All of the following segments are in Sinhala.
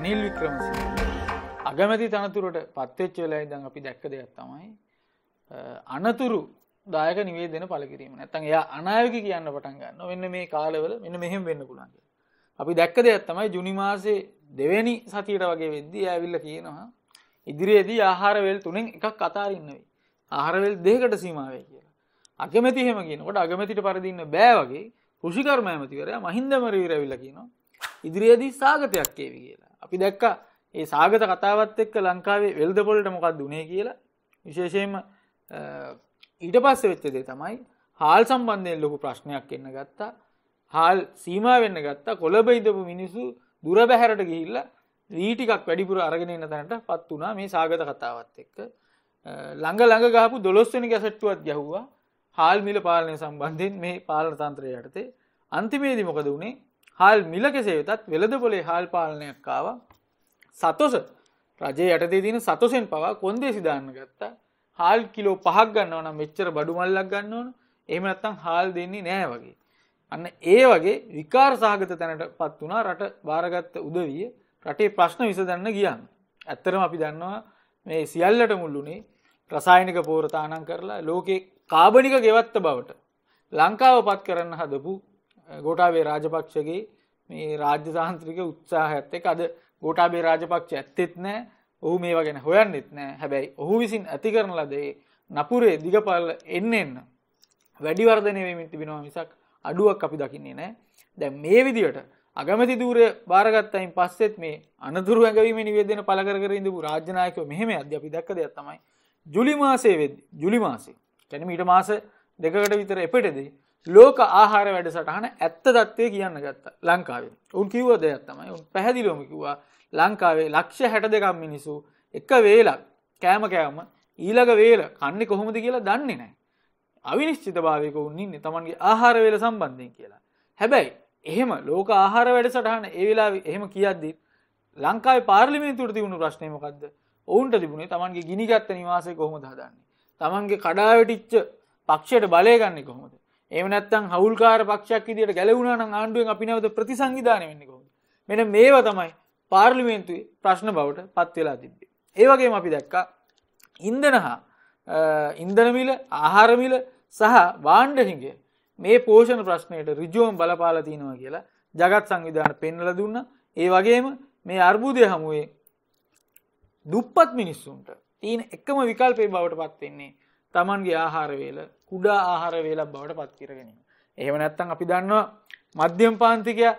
රනිල් වික්‍රමසිංහ අගමැති තනතුරට පත්වෙච්ච වෙලා ඉඳන් අපි දැක්ක දෙයක් තමයි අනතුරු දායක නිවේදන පළ කිරීම නැත්තම් එයා අනායක කියන්න පටන් ගන්න මෙන්න මේ කාලවල මෙන්න මෙහෙම වෙන්න පුළුවන් අපි දැක්ක දෙයක් තමයි ජුනි මාසේ දෙවැනි සතියට වගේ වෙද්දී ඇවිල්ලා කියනවා ඉදිරියේදී ආහාර වේල් තුනෙන් එකක් අතාරින්න වෙයි. ආහාර වේල් දෙකකට සීමා වෙයි කියලා. අගමැති එහෙම කියනකොට අගමැතිට පරිදි ඉන්න බෑ වගේ කෘෂිකර්ම ඇමතිවරයා මහින්ද මරීර ඇවිල්ලා කියනවා ඉදිරියේදී සාගතයක් ඒවි කියලා. අපි දැක්කා ඒ සාගත කතාවත් එක්ක ලංකාවේ වෙල්දපොලට මොකක්ද උනේ කියලා විශේෂයෙන්ම ඊට පස්ස වෙච්චදේ තමයි හාල් සම්බන්ධයෙන් ලොකු ප්‍රශ්නයක් එන්න ගත්තා හාල් සීමාවෙන්න ගත්තා කොළඹ ඉදපු මිනිසු දුර බැහැරට ගිහිල්ල ලීටිකක් වැඩිපුර අරගෙන එන්න තැනට පත් වනා මේ සාගත කතාවත් එක්ක ළඟ ළඟ ගහපු දොස්වනි ගැසට්ටුවත් ගැහුවා හාල් මිල පාලනය සම්බන්ධයෙන් මේ පාලන තන්ත්‍රය යටතේ අන්තිමේදී මොකද වුණේ හාල් මිල කෙසේ වෙතත් වෙළඳපොලේ හාල් පාලනයක් ආවා. සතොස රජයේ යටතේ තියෙන සතොසෙන් පවා කොන්දේසි දාන්න ගත්තා. හාල් කිලෝ 5ක් ගන්නවා නම් මෙච්චර බඩු මල්ලක් ගන්න ඕන. එහෙම නැත්නම් හාල් දෙන්නේ නැහැ වගේ. අන්න ඒ වගේ විකාර සහගත තැනටපත් වුණා රට බාරගත්ත උදවිය රටේ ප්‍රශ්න විසඳන්න ගියාම. ඇත්තරම අපි දන්නවා මේ සියල්ලට මුල්ලුනේ රසායනික පෝර තානම් කරලා ලෝකේ කාබනික ගෙවත්ත බවට ලංකාව පත් කරන්න හදපු ගෝටාවේ රාජපක්ෂගේ මේ රාජ්‍ය සාහන්ත්‍රික උත්සාහයත් එක්ක අද ගෝඨාභය රාජපක්ෂ ඇත්තෙත් නැහැ. ඔහු මේවා ගැන හොයන්නෙත් නැහැ. හැබැයි ඔහු විසින් ඇති කරන ලද ඒ නපුරේ දිගපළ එන්න එන්න වැඩි වර්ධනය වෙමින් තිබෙනවා මිසක් අඩුවක් අපි දකින්නේ නැහැ. දැන් මේ විදිහට අගමැති ධූරය බාරගත්තයින් පස්සෙත් මේ අනතුරු ඇඟවීම නිවේදන පළ කර කර ඉඳපු රාජ්‍ය නායකයෝ මෙහෙම අධ්‍ය අපි දැක්ක දෙයක් තමයි ජුලි මාසයේ වෙද්දි ජුලි මාසේ කියන්නේ ඊට මාස දෙකකට විතර එපෙටදී ලෝක ආහාර වැඩසටහන ඇත්ත தත්ත්වය කියන්න ගත්තා ලංකාවේ. උන් කිව්ව දෙයක් තමයි. උන් පැහැදිලිවම කිව්වා ලංකාවේ ලක්ෂ 62ක් මිනිස්සු එක වේලක් කෑම කෑම ඊළඟ වේල කන්නේ කොහොමද කියලා දන්නේ නැහැ. අවිනිශ්චිතභාවයක උන් ඉන්නේ Tamanගේ ආහාර වේල සම්බන්ධයෙන් කියලා. හැබැයි එහෙම ලෝක ආහාර වැඩසටහන ඒ වෙලාවේ එහෙම කියද්දි ලංකාවේ පාර්ලිමේන්තුවට තිබුණු ප්‍රශ්නේ මොකද්ද? ඔවුන්ට තිබුණේ Tamanගේ ගිනිගත් නිවාසය කොහොමද හදන්නේ? Tamanගේ කඩාවැටිච්ච පක්ෂයට බලය ගන්නේ කොහොමද? එමනත්තන් හවුල්කාර පක්ෂයක් විදිට ගැලවුණන ආණ්ඩුවෙන් අපි නැවත ප්‍රතිසංවිධානය වෙන්නකො මෙන මේවා තමයි පාර්ලිමේන්තුවේ ප්‍රශ්න බවට පත්වෙලා තිබ්බේ. ඒවගේ අපි දැක්කා ඉන්දන හා ඉන්දනමිල ආහාරමිල සහ වාණ්ඩහිගේ මේ පෝෂණ ප්‍රශ්නයට රිජුවම් බලපාල තියෙනවා කියලා ජගත් සංවිධාන පෙන්නල දුන්න ඒ වගේම මේ අර්බුදය හමුවේ දුප්පත් මිනිස්සුන්ට තියන එකම විකල්පේ බවට පත්වෙන්නේ තමන්ගේ ආහාර වේල කුඩා ආහාර වේලක් බවට පත් කර ගැනීම. එහෙම නැත්නම් අපි දන්නවා මධ්‍යම පාන්තිකයා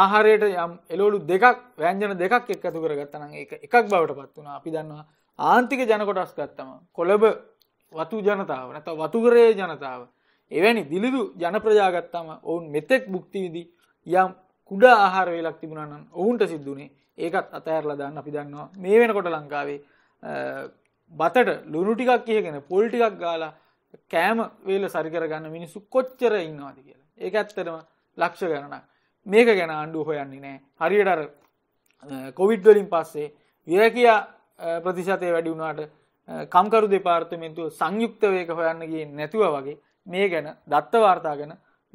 ආහාරයට යම් එළවලු දෙකක් ව්‍යංජන දෙකක් එකතු කරගත්තා නම් ඒක එකක් බවට පත් වුණා. අපි දන්නවා ආන්තික ජන කොටස් ගත්තම කොළඹ වතු ජනතාව නැත්නම් වතුගරයේ ජනතාව එවැනි දිලිදු ජන ප්‍රජා ගත්තම ඔවුන් මෙතෙක් භුක්ති විදි යම් කුඩා ආහාර වේලක් තිබුණා නම් ඔවුන්ට සිද්ධුනේ ඒකත් අතහැරලා දාන්න අපි දන්නවා මේ වෙනකොට ලංකාවේ බතට ලුණු ටිකක් කියගෙන පොල් ටිකක් ගාලා කෑම වේල සරිකරගන්න මිනිස්සු කොච්චර ඉන්නවාද කියලා. ඒක ඇත්තටම ලක්ෂ ගණන. මේක ගැන ආණ්ඩුව හොයන්නේ නෑ. හරියට අර කොවිඩ් වලින් පස්සේ විරැකියා ප්‍රතිශතය වැඩි වුණාට කම්කරු දෙපාර්තමේන්තුව සංයුක්ත වේක හොයන්න ගියේ නැතුව වගේ මේ ගැන දත්ත වාර්තා ගැන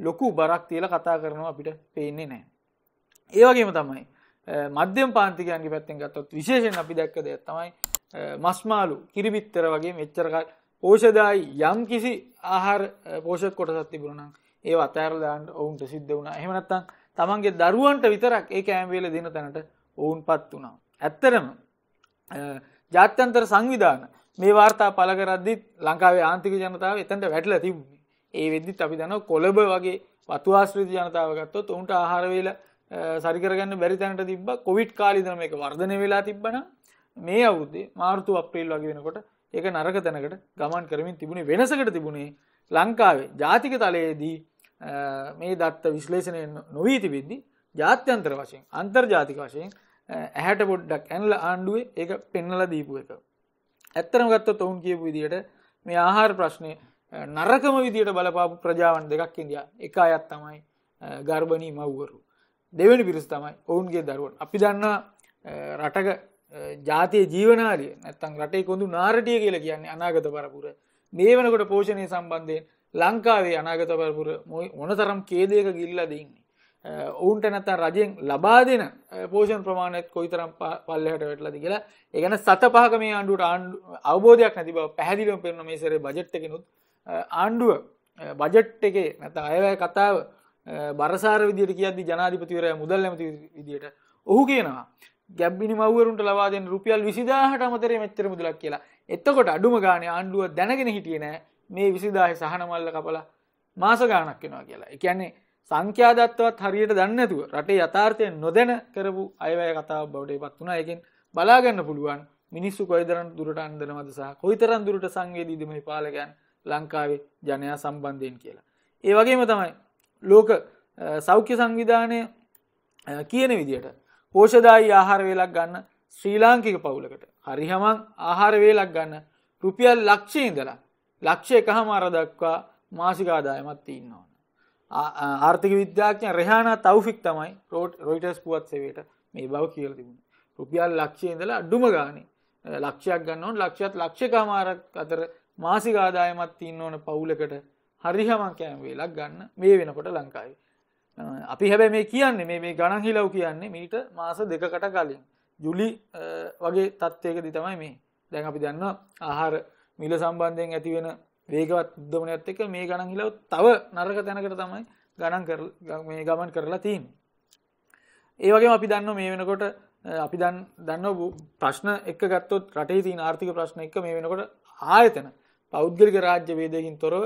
ලොකු බරක් තියලා කතා කරනවා අපිට පේන්නේ නෑ. ඒ වගේම තමයි මධ්‍යම පාන්තිකයන්ගේ පැත්තෙන් ගත්තොත් විශේෂයෙන් අපි දැක්ක දෙයක් තමයි මස්මාලු කිරිබිත්තර වගේ මෙච්චරක පෝෂදායි යම් කිසි ආහාර පෝෂක කොටසත් තිබුණනම් ඒ අතෑරලාන්ට ඔවුන්ට සිද්ධ වුණා එහෙමනත්තං තමන්ගේ දරුවන්ට විතරක් ඒ ඇම්වේල දෙන තැනට ඔවුන් පත් වුණා. ඇත්තරම ජාත්‍යන්තර සංවිධාන මේ වාර්තා පලකරද්දිත් ලංකාවේ ආන්තික ජනතාව එතන්ට වැටල තිබුණේ ඒ වෙද්දිත් අපි දන කොළඹ වගේ වතුවාශ්‍රීති ජනතාවගත්තොත් ඔවුන්ට ආහාරවෙල සරිකරගන්න බැරිතැනට තිබ කොවිට් කාලිදම එක වර්ධන වෙලා තිබ්බන මේ අවුද්දේ මාර්තු අප්‍රේල් වගේ වෙනකොට ඒක නරක තැනකට ගමන් කරමින් තිබුණේ වෙනසකට තිබුණේ ලංකාවේ ජාතික තලයේදී මේ දත්ත විශ්ලේෂණය නොවී තිබිද්දි ජාත්‍යන්තර වශයෙන් අන්තර්ජාතික වශයෙන් ඇහැට පොඩ්ඩක් ඇනල ආණ්ඩුවේ ඒක පෙන්නල දීපු එක. ඇත්තරම ගත්තොත් ඔවුන් කියපු විදිහට මේ ආහාර ප්‍රශ්නය නරකම විදියට බලපාපු ප්‍රජාවන් දෙකක් ඉදියා එක අයත් තමයි ගර්භණී මව්වරු. දෙවැනි පිරිස් තමයි ඔවුන්ගේ දරුවන් අපි දන්නා රටක ජාතිය ජීවනාරිය නැත්තං රටේ කොඳු නාරටිය කියලා කියන්නේ අනාගත පරපුර මේ වනකොට පෝෂණය සම්බන්ධයෙන් ලංකාවේ අනාගත පරපුර ඕන තරම් කේදයක ගිල්ලදන්නේ ඔවුන්ට නැත්තන් රජයෙන් ලබා දෙන පෝෂණ ප්‍රමාණයත් කොයි තරම් පල්ලහට වැටලද කියලා ඒගැන සත පහක මේ ආණ්ඩුවට ආණ්ඩු අවබෝධයක් නැති බව පැහදිලිම පෙරන මේසර බජට්ටකෙනුත් ආණ්ඩුව බජට් එකේ නැත අයවැය කතාව බරසාර විදියට කියද ජනාධිපතිවරය මුදල් ඇමති විදියට ඔහු කියනවා ගැබ්බිනි මවරුන්ට ලබා දෙන රුපියල් 20000ට අමතරේ මෙච්චර මුදලක් කියලා. එතකොට අඩුම ගානේ ආණ්ඩුව දැනගෙන හිටියේ නෑ මේ 20000 සහන මල්ල කපලා මාස ගාණක් වෙනවා කියලා. ඒ කියන්නේ සංඛ්‍යා දත්තවත් හරියට දන්නේ නැතුව රටේ යථාර්ථය නොදැන කරපු අයවැය කතාවක් බවටපත් වුණා. ඒකෙන් බලා ගන්න පුළුවන් මිනිස්සු කොයිතරම් දුරට අන්දනවද සහ කොයිතරම් දුරට සංවේදීද මේ පාලකයන් ලංකාවේ ජනයා සම්බන්ධයෙන් කියලා. ඒ වගේම තමයි ලෝක සෞඛ්‍ය සංවිධානය කියන විදිහට පෝෂදායි ආහාර වේලක් ගන්න ශ්‍රී ලාංකික පවුලකට හරිහමං ආහාර වේලක් ගන්න රුපියල් ලක්ෂය ඉඳලා ලක්ෂය එකහමාර දක්වා මාසික ආදායමත් ඉන්නවා. ආර්ථික විද්‍යාඥ රෙහානා තවෆික් තමයි රෝට් රොයිටර්ස් පුවත් සේවයට මේ බව කියල තිබුණ. රුපියල් ලක්ෂය ඉඳලා අඩුම ගානේ ලක්ෂයක් ගන්න ඕන ලක්ෂයත් ලක්ෂකමාරක් අතර මාසික ආදායමත් ඉන්න ඕන පවුලකට හරිහමං කෑම් වේලක් ගන්න මේ වෙනකොට ලංකාවේ අපි හැබැ මේ කියන්නේ මේ ගණන් හිලව් කියන්නේ මීට මාස දෙකකට කලින් ජුලි වගේ තත්ත්යකදි තමයි මේ දැන් අපි දන්න ආහාර මිල සම්බන්ධයෙන් ඇතිවෙන වේගවත් දමනත් එක මේ ගණන් හිලව තව නරක තැනකට තමයි ගණන් මේ ගමන් කරලා තින්. ඒවගේ අපි දන්න මේ වෙනකොට අපි දන් දන්න ප්‍රශ්න එක ගත්තොත් රටේ තින් ආර්ථික ප්‍රශ්න එක මේ වෙනකොට ආයතන පෞද්ගලික රාජ්‍ය වේදයකින් තොරව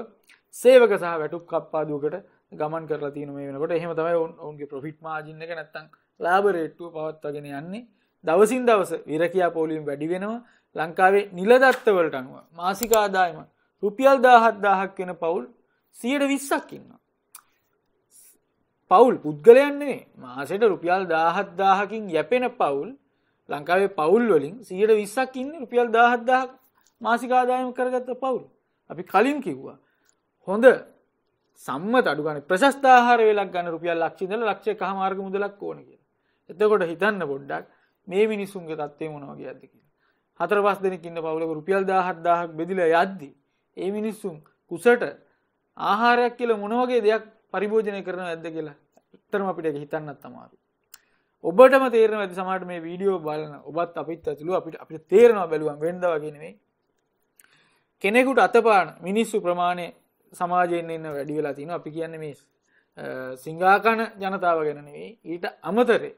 සේවක සහ වැටුක් කප්පාදුවකට ගමන් කරලා තියන මේ වෙනකොට එහෙම තමයි ඔවුන්ගේ ප්‍රොෆිට් මාජින්න එක නැත්තං ලාබරේට්ටුව පවත්වගෙන යන්නේ දවසින් දවස විරකයා පෝලිම් වැඩි වෙනවා ලංකාවේ නිලදත්තවලට අනුව මාසිකාදායම රුපියල් දාහත් දාහක් වෙන පවුල් සියට විස්සක් ඉන්නවා. පවුල් පුද්ගලයන්නේ මාසට රුපියල් දාහත් දාහකින් යැපෙන පවුල් ලංකාවේ පවුල් වලින් සියට විස්සක් ඉන්න රුපියල් දාහත් දාහක් මාසිකාදායම කරගත්ත පවුල් අපි කලින් කිව්වා. හොඳ සම්මත අඩු ගන්න ප්‍රශස්ථාහාර වෙලක් ගන්න රුපියල් ලක්ෂ ඉඳලා ලක්ෂ කහමාර්ග මුදලක් ඕන කියලා. එතකොට හිතන්න පොඩ්ඩක් මේ මිනිසුන්ගේ තත්ත්වය මොන වගේද කියලා. හතර පස් දෙනෙක් ඉන්න පවුලක රුපියල් 17000ක් බෙදිලා යද්දි ඒ මිනිසුන් කුසට ආහාරයක් කියලා මොන වගේ දෙයක් පරිභෝජනය කරනවද ඇද්ද කියලා එතරම් අපිට ඒක හිතන්නත් අමාරුයි. ඔබටම තේරෙනවා ඇති සමහරට මේ වීඩියෝ බලන ඔබත් අපිත් ඇතුළු අපිට අපිට තේරෙනවා බැලුවම වෙනදා වගේ නෙමෙයි. කෙනෙකුට අතපාන මිනිස්සු ප්‍රමාණය සමාජයෙන් එන්න වැඩි වෙලා තින අපි කියන්න මේ සිංහාකන ජනතාව ගැන නෙවෙයි ඊට අමතරේ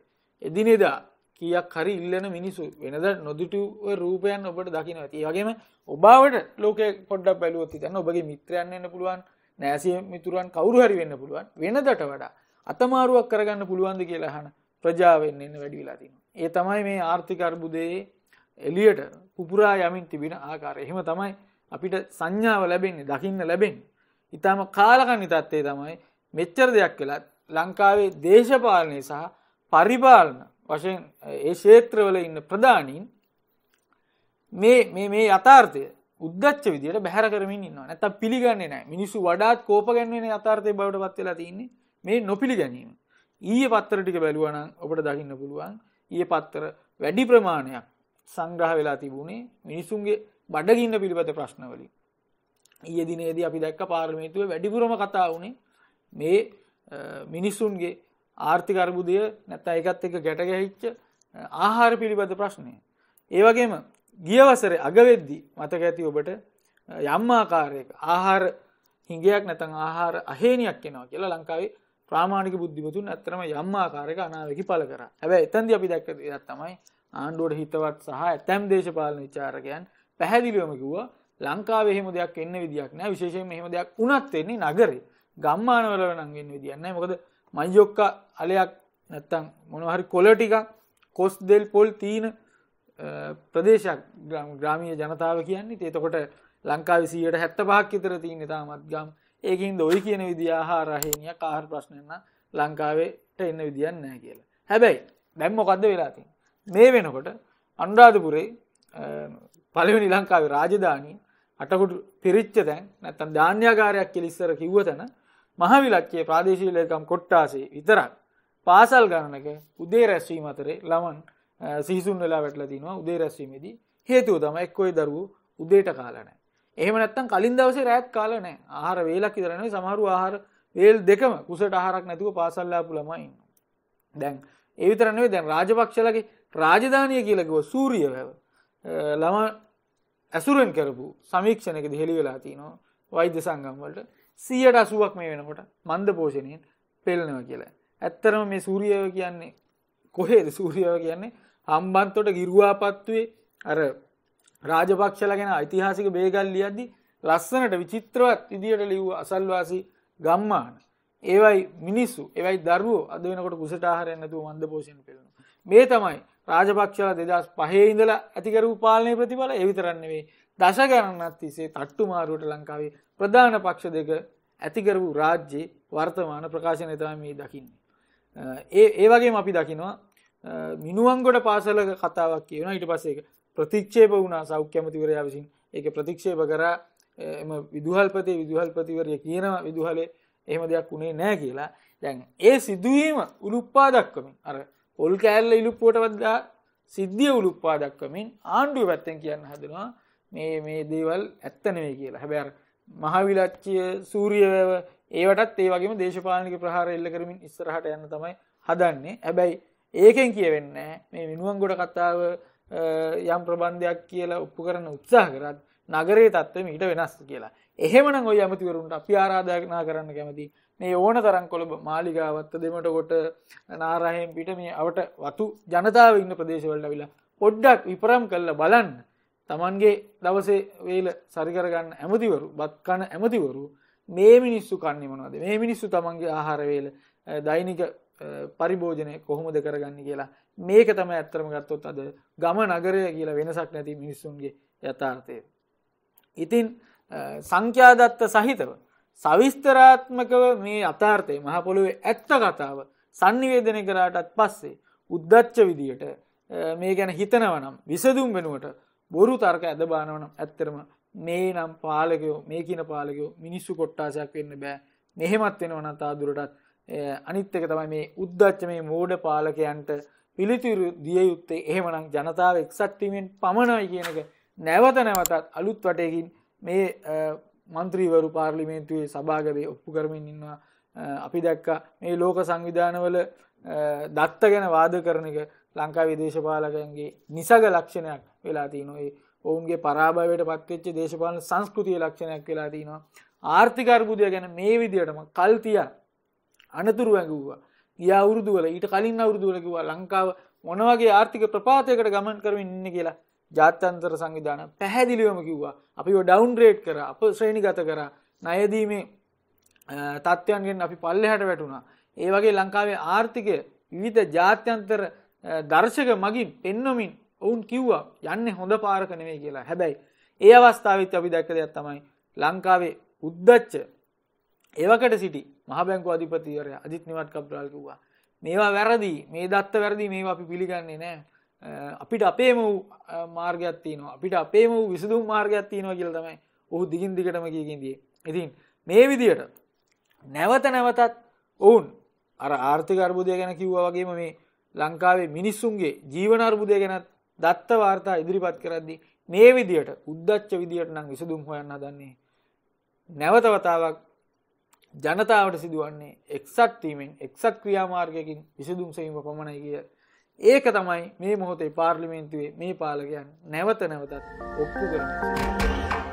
එදිනෙදා කියක් හරි ඉල්ලන මිනිසු වෙනද නොදුටු රූපයන් ඔබට දකින ඇති වගේම ඔබාවට ලෝක පොඩ්ඩක් බැලුවොත් තන්න ඔබගේ මිත්‍රයන්න එන්න පුළුවන් නෑසිය මිතුරුවන් කවුරු හරි වෙන්න පුළුවන් වෙනදට වඩා අතමාරුවක් කරගන්න පුළුවන්ද කියලාහන ප්‍රජාවෙන් එන්න වැඩි වෙලා තින. ඒ තමයි මේ ආර්ථිකර්බුදයේ එලියට පුපුරා යමින් තිබෙන ආකාර එහෙම තමයි අපිට සංඥාව ලැබෙන්නේ දකින්න ලැබෙන්නේ ඉතාම කාලකන්නි තත්ත්වේ තමයි මෙච්චර දෙයක් වෙලා ලංකාවේ දේශපාලනය සහ පරිපාලන වශයෙන් ඒ ශේත්‍රවල ඉන්න ප්‍රධානීන් මේ මේ අතාර්ථය උද්ගච්ච විදිට බැහර කරමින් ඉන්නවා නැත පිළිගන්නේ නෑ මිනිසු වඩාත් කෝපගැන්වෙන අතාර්ථය බවට පත් වෙලා තින්නේ මේ නොපිළි ගැනීම ඊය පත්තර ටික බැලුවනං ඔබට දකින්න පුළුවන් ඒ පත්තර වැඩි ප්‍රමාණයක් සංග්‍රහ වෙලා තිබුණේ මිනිසුන්ගේ බඩගින්න පිළිබඳ ප්‍රශ්නවලින් ඊයේ දිනේදී අපි දැක්ක පාර්ලිමේන්තුවේ වැඩිපුරම කතා වුණේ මේ මිනිසුන්ගේ ආර්ථික අර්බුදය නැත්නම් ඒකත් එක්ක ගැට ගැහිච්ච ආහාර පිළිබඳ ප්‍රශ්නය. ඒ වගේම ගිය වසරේ අග වෙද්දී මතක ඇති ඔබට යම් ආකාරයක ආහාර හිඟයක් නැත්නම් ආහාර අහේනියක් එනවා කියලා ලංකාවේ ප්‍රාමාණික බුද්ධිමතුන් ඇත්තටම යම් ආකාරයක අනාවැකි පළ කරා. හැබැයි එතෙන්දී අපි දැක්ක දේ තමයි ආණ්ඩුවට හිතවත් සහ ඇතැම් දේශපාලන විචාරකයන් පැහැදිලිවම කිව්වා ලංකාවේ එහෙම දෙයක් එන්න විදියක් නෑ විශේෂයෙන් එහෙම දෙයක් වුණත් වෙන්නේ නගරේ. ගම්මානවල නම් වෙන්න විදියක් නෑ. මොකද මයිජොක්ක අලයක් නැත්තම් මොනවා හරි කොළ ටිකක් කොස් දෙල් පොල් තීන ප්‍රදේශයක් ග්‍රාමීය ජනතාව කියන්නේ. එතකොට ලංකාවේ 175ක් විතර තියෙන තාමත් ගම්. ඒකින් දොයි කියන විදිය ආහාර රහේනියක් ආහාර ප්‍රශ්න නම් ලංකාවේට එන්න විදියක් නෑ කියලා. හැබැයි දැන් මොකද්ද වෙලා තියෙන්නේ? මේ වෙනකොට අනුරාධපුරේ පළවෙනි ලංකාවේ රාජධානිය අටකුඩු පිරිච්ච දැන් නැත්තම් ධාන්‍යාගාරයක් කියලා ඉස්සර කිව්ව තැන මහවිලක්කයේ ප්‍රාදේශීය ලේකම් කොට්ටාසේ විතරක් පාසල් ගණනක උදේ රැස්වීම අතරේ ළමන් සිහිසුන් වෙලා වැටලා තිනවා උදේ රැස්වීමේදී හේතුව තමයි එක්ක ඒ දරුවෝ උදේට කාලා නැහැ. එහෙම නැත්තම් කලින් දවසේ රැත් කාලා නැහැ. ආහාර වේලක් විතර නෙවෙයි සමහරව ආහාර වේල් දෙකම කුසට ආහාරක් නැතුව පාසල් ආපු ළමයි ඉන්නවා. දැන් ඒ විතර නෙවෙයි දැන් රාජපක්ෂලගේ රාජධානිය කියලා කිව්ව සූර්ය වැව. ළම ඇසුරෙන් කරපු සමීක්ෂණයකද හෙළි වෙලා තිනවා වෛද්‍ය සංගම් වලට 180ක් මේ වෙනකොට මන්ද පෝෂණයෙන් පෙළෙනවා කියලා. ඇත්තරම මේ සූර්යය කියන්නේ කොහේද සූර්යය කියන්නේ හම්බන්තොට ගිරුවාපත්තුවේ අර රාජපක්ෂලා ගැන ඓතිහාසික බේගල් ලියද්දි ලස්සනට විචිත්‍රවත් විදියට ලිව්ව අසල්වාසී ගම්මාන. ඒවයි මිනිස්සු, ඒවයි දරුවෝ අද වෙනකොට කුසට ආහාරයක් නැතුව මන්ද පෝෂණය පෙළෙනවා. මේ තමයි රාජපක්ෂල දෙදස් පහේ ඉඳලා ඇතිකරූ පාලනය ප්‍රතිඵල එවිතරන්නවේ දශ ගණනත් තිසේ තට්ටු මාරුවට ලංකාවේ ප්‍රධාන පක්ෂ දෙක ඇතිකර වූ රාජ්‍යයේ වර්තමාන ප්‍රකාශනය තමයි මේ දකින්නේ. ඒ ඒ වගේම අපි දකිනවා මිනුවන්ගොඩ පාසලක කතාවක් කියන ඊට පස්සේ ප්‍රතික්ෂේප වුණා සෞඛ්‍ය අමතිවරයා විසින් ඒක ප්‍රතික්ෂේප කරා එම විදුහල්පති විදුහල්පතිවරය කියන විදුහලේ එහෙම දෙයක් වුණේ නෑ කියලා දැන් ඒ සිදුවීම උලුප්පා දක්වමින් අර ඔල් කෑල්ල ඉලුප්පුවටවත් සිද්ධිය උලුප්පා දක්වමින් ආණ්ඩුව පැත්තෙන් කියන්න හදනවා මේ මේ දේවල් ඇත්තනවේ කියලා හැබැර මහවිලච්චිය සූරියවැව ඒවටත් ඒ වගේම දේශපාලික ප්‍රහාර එල්ල කරමින් ඉස්සරහට යන්න තමයි හදන්නේ හැබැයි ඒකෙන් කියවෙන්න මේ මිනුවන් ගොඩ කතාව යම් ප්‍රබන්ධයක් කියලා උප්පු කරන උත්සාහ කරත් නගරේ තත්වම ඊට වෙනස් කියලා එහෙමන ඔය ඇමතිවරුන්ට අපි ආරාධනා කරන්න කැමති මේ ඕන තරම් කොළඹ මාලිගාවත්ත දෙමට කොට නාරහයෙන් පිට මේ අවට වතු ජනතාව ඉන්න ප්‍රදේශවලට විලා පොඩ්ඩක් විපරම් කල්ල බලන්න තමන්ගේ දවසේ වේල සරිකරගන්න ඇමතිවරු බත්කන ඇමතිවරු මේ මිනිස්සු කන්නේ මනවාද මේ මිනිස්සු තමන්ගේ ආහාරවේල දෛනික පරිභෝජනය කොහොමද කරගන්න කියලා මේක තම ඇත්තරම ගත්තොත් අද ගම නගරය කියලා වෙනසක් නැති මිනිස්සුන්ගේ යථාර්ථය. ඉතින් සංඛ්‍යාදත්ත සහිතව සවිස්තරාත්මකව මේ අතාර්ථය මහපොළුවේ ඇත්ත කතාව සංනිවේදනය කරාටත් පස්සේ උද්දච්ච විදියට මේ ගැන හිතනවනම් විසදුම් වෙනුවට බොරු තර්ක ඇද බානවනම් ඇත්තරම මේ නම් පාලකයෝ මේ කියන පාලකයෝ මිනිස්සු කොට්ටාසයක් වෙන්න බෑ මෙහෙමත් වෙනවන තාදුරටත් අනිත් එක තමයි මේ උද්දච්ච මේ මෝඩ පාලකයන්ට පිළිතුරු දිය යුත්තේ එහෙමනම් ජනතාව එක්සත්වීමෙන් පමණයි කියන එක නැවත නැවතත් අලුත් වටයකින් මේ මන්ත්‍රීවරු පාර්ලිමේන්තුවේ සභාගරේ ඔප්පු කරමින් ඉන්නවා අපි දැක්ක මේ ලෝක සංවිධානවල දත්ත ගැන වාද කරන එක ලංකා විදේශපාලකයන්ගේ නිසග ලක්ෂණයක් වෙලා තියනොයි ඔවුන්ගේ පරාභාවයට පත්වෙච්ච දේශපාලන සංස්කෘතිය ලක්ෂණයක් වෙලා තිනවා ආර්ථික අර්බුදය ගැන මේ විදියටම කල්තියා අනතුරු ඇඟුවා ගිය අවුරුදුවල ඊට කලින් අවුරුදුවල කිව්වා ලංකාව මොන වගේ ආර්ථික ප්‍රපාතයකට ගමන් කරමින් ඉන්නේ කියලා ජාත්‍යන්තර සංවිධාන පැහැදිලිවම කිව්වා අපි ඩවන්රේට් කර අප ශ්‍රේණිගත කර නයදීමේ තත්ත්වයන්ගෙන් අපි පල්ලෙහට වැටුණා. ඒ වගේ ලංකාවේ ආර්ථිකය විවිධ ජාත්‍යන්තර දර්ශක මගින් පෙන්නොමින් ඔවුන් කිව්වා යන්න හොඳ පාරක නෙවෙයි කියලා හැබැයි ඒ අවස්ථාවත් අපි දැක්ක දෙයක් තමයි ලංකාවේ උද්දච්ච ඒවකට සිටි මහබැංකු අධිපතිවරය අජිත් නිවත් කබ්‍රාල් කිව්වා මේවා වැරදි මේ දත්ත වැරදි මේවා අපි පිළිගන්නේ නෑ අපිට අපේම මාර්ගයක් තියනවා අපිට අපේම විසදුම් මාර්ගයක් තියනවා කියල තමයි ඔහු දිගින් දිගටම කියකින්දී. ඉතින් මේ විදියට නැවත නැවතත් ඔවුන් අර ආර්ථික අර්බුදය ගැන කිව්ව වගේම මේ ලංකාවේ මිනිස්සුන්ගේ ජීවන අර්බුදය ගැනත් දත්ත වාර්තා ඉදිරිපත් කරද්දි මේ විදියට උද්දච්ච විදියට නම් විසදුම් හොයන්න දන්නේ නැවතවතාවක් ජනතාවට සිදුවන්නේ එක්සත්වීමෙන් එක්සත් ක්‍රියාමාර්ගයකින් විසදුම් සීම පමණයි කිය ඒක තමයි මේ මොහොතේ පාර්ලිමේන්තුවේ මේ පාලකයන් නැවත නැවතත් ඔප්පු කරන්නේ.